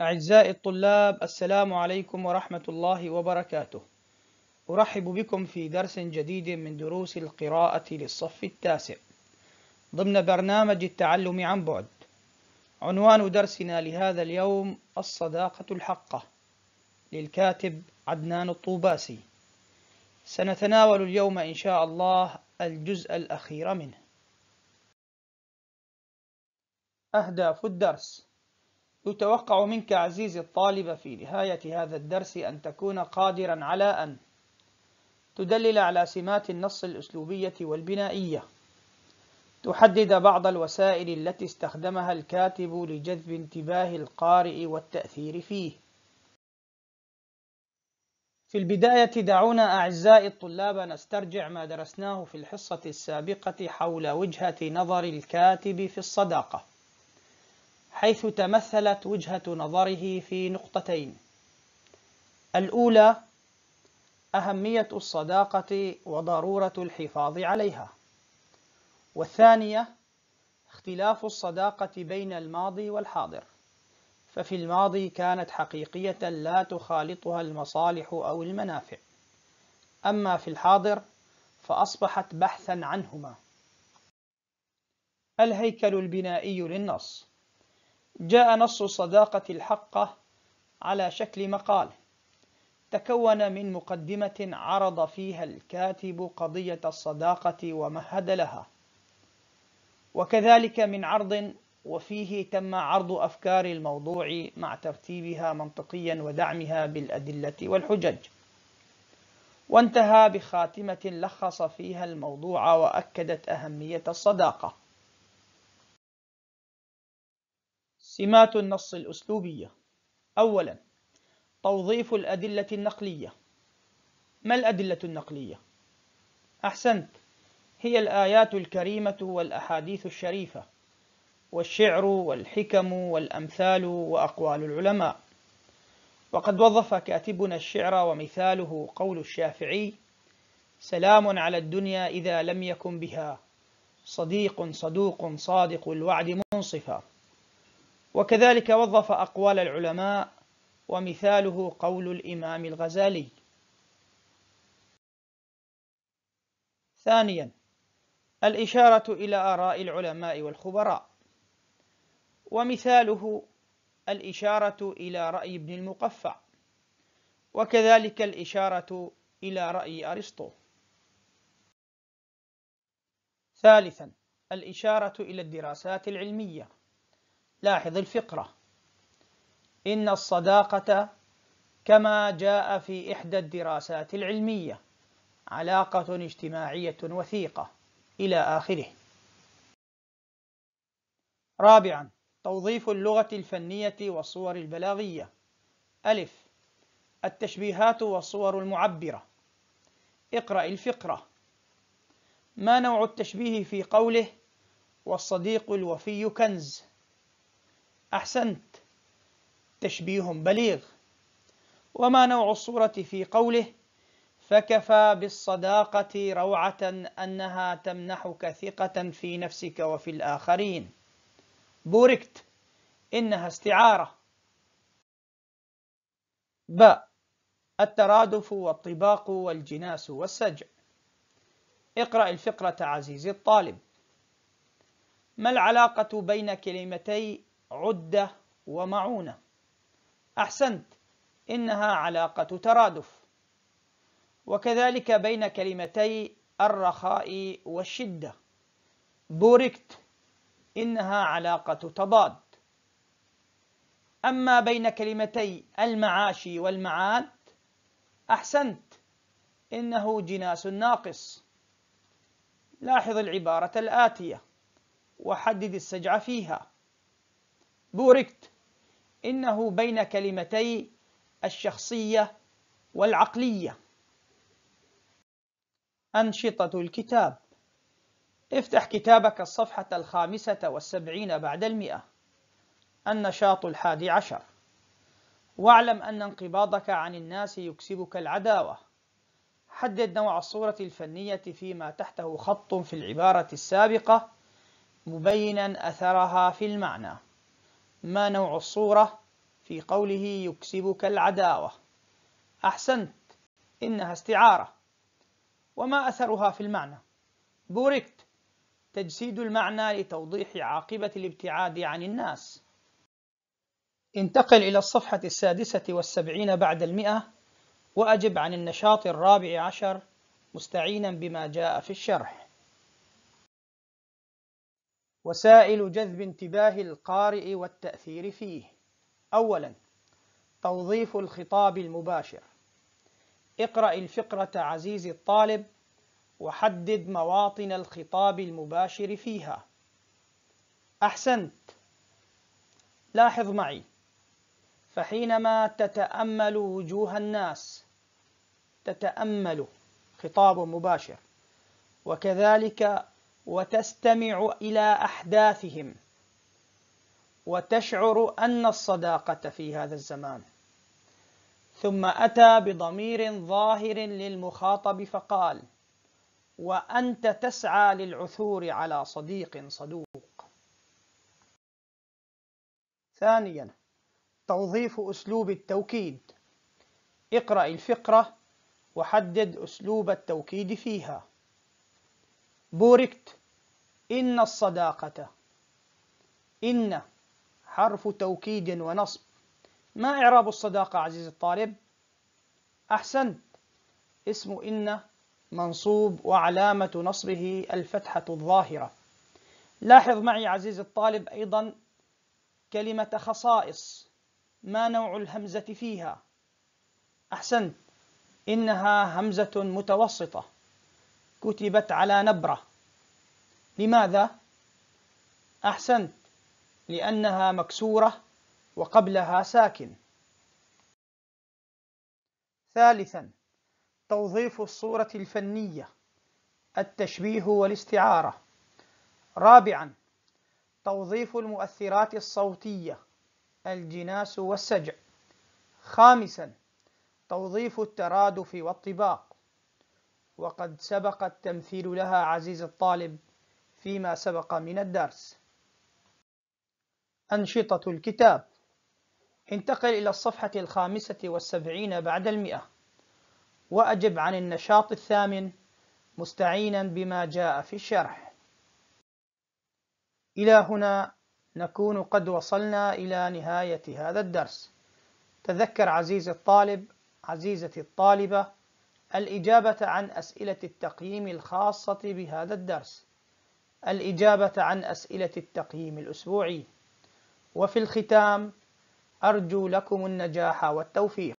أعزائي الطلاب السلام عليكم ورحمة الله وبركاته أرحب بكم في درس جديد من دروس القراءة للصف التاسع ضمن برنامج التعلم عن بعد عنوان درسنا لهذا اليوم الصداقة الحقة للكاتب عدنان الطوباسي سنتناول اليوم إن شاء الله الجزء الأخير منه أهداف الدرس يتوقع منك عزيزي الطالب في نهاية هذا الدرس أن تكون قادرا على أن تدلل على سمات النص الأسلوبية والبنائية تحدد بعض الوسائل التي استخدمها الكاتب لجذب انتباه القارئ والتأثير فيه في البداية دعونا أعزائي الطلاب نسترجع ما درسناه في الحصة السابقة حول وجهة نظر الكاتب في الصداقة حيث تمثلت وجهة نظره في نقطتين الأولى أهمية الصداقة وضرورة الحفاظ عليها والثانية اختلاف الصداقة بين الماضي والحاضر ففي الماضي كانت حقيقية لا تخالطها المصالح أو المنافع أما في الحاضر فأصبحت بحثا عنهما الهيكل البنائي للنص جاء نص صداقة الحقة على شكل مقال تكون من مقدمة عرض فيها الكاتب قضية الصداقة ومهد لها وكذلك من عرض وفيه تم عرض أفكار الموضوع مع ترتيبها منطقيا ودعمها بالأدلة والحجج وانتهى بخاتمة لخص فيها الموضوع وأكدت أهمية الصداقة سمات النص الأسلوبية أولا توظيف الأدلة النقلية ما الأدلة النقلية؟ أحسنت هي الآيات الكريمة والأحاديث الشريفة والشعر والحكم والأمثال وأقوال العلماء وقد وظف كاتبنا الشعر ومثاله قول الشافعي سلام على الدنيا إذا لم يكن بها صديق صدوق صادق الوعد منصفا وكذلك وظف أقوال العلماء ومثاله قول الإمام الغزالي ثانيا الإشارة إلى آراء العلماء والخبراء ومثاله الإشارة إلى رأي ابن المقفع وكذلك الإشارة إلى رأي أرسطو ثالثا الإشارة إلى الدراسات العلمية لاحظ الفقرة إن الصداقة كما جاء في إحدى الدراسات العلمية علاقة اجتماعية وثيقة إلى آخره. رابعا توظيف اللغة الفنية والصور البلاغية ألف التشبيهات والصور المعبرة اقرأ الفقرة ما نوع التشبيه في قوله والصديق الوفي كنز أحسنت تشبيه بليغ وما نوع الصورة في قوله فكفى بالصداقة روعة أنها تمنحك ثقة في نفسك وفي الآخرين بوركت إنها استعارة ب الترادف والطباق والجناس والسجع اقرأ الفقرة عزيزي الطالب ما العلاقة بين كلمتي عدة ومعونة أحسنت إنها علاقة ترادف وكذلك بين كلمتي الرخاء والشدة بوركت إنها علاقة تضاد أما بين كلمتي المعاشي والمعاد أحسنت إنه جناس ناقص لاحظ العبارة الآتية وحدد السجع فيها بوركت إنه بين كلمتي الشخصية والعقلية أنشطة الكتاب افتح كتابك الصفحة الخامسة والسبعين بعد المئة النشاط الحادي عشر واعلم أن انقباضك عن الناس يكسبك العداوة حدد نوع الصورة الفنية فيما تحته خط في العبارة السابقة مبينا أثرها في المعنى ما نوع الصورة في قوله يكسبك العداوة أحسنت إنها استعارة وما أثرها في المعنى بوركت تجسيد المعنى لتوضيح عاقبة الابتعاد عن الناس انتقل إلى الصفحة السادسة والسبعين بعد المئة وأجب عن النشاط الرابع عشر مستعينا بما جاء في الشرح وسائل جذب انتباه القارئ والتأثير فيه أولا توظيف الخطاب المباشر اقرأ الفقرة عزيزي الطالب وحدد مواطن الخطاب المباشر فيها أحسنت لاحظ معي فحينما تتأمل وجوه الناس تتأمل خطاب مباشر وكذلك وتستمع إلى أحداثهم وتشعر أن الصداقة في هذا الزمان ثم أتى بضمير ظاهر للمخاطب فقال وأنت تسعى للعثور على صديق صدوق ثانيا توظيف أسلوب التوكيد اقرأ الفقرة وحدد أسلوب التوكيد فيها بوركت إن الصداقة إن حرف توكيد ونصب ما إعراب الصداقة عزيز الطالب؟ أحسنت اسم إن منصوب وعلامة نصبه الفتحة الظاهرة لاحظ معي عزيز الطالب أيضا كلمة خصائص ما نوع الهمزة فيها؟ أحسنت إنها همزة متوسطة كتبت على نبرة لماذا؟ أحسنت لأنها مكسورة وقبلها ساكن ثالثا توظيف الصورة الفنية التشبيه والاستعارة رابعا توظيف المؤثرات الصوتية الجناس والسجع خامسا توظيف الترادف والطباق وقد سبق التمثيل لها عزيز الطالب فيما سبق من الدرس أنشطة الكتاب انتقل إلى الصفحة الخامسة والسبعين بعد المئة وأجب عن النشاط الثامن مستعينا بما جاء في الشرح إلى هنا نكون قد وصلنا إلى نهاية هذا الدرس تذكر عزيزي الطالب عزيزتي الطالبة الإجابة عن أسئلة التقييم الخاصة بهذا الدرس الإجابة عن أسئلة التقييم الأسبوعي وفي الختام أرجو لكم النجاح والتوفيق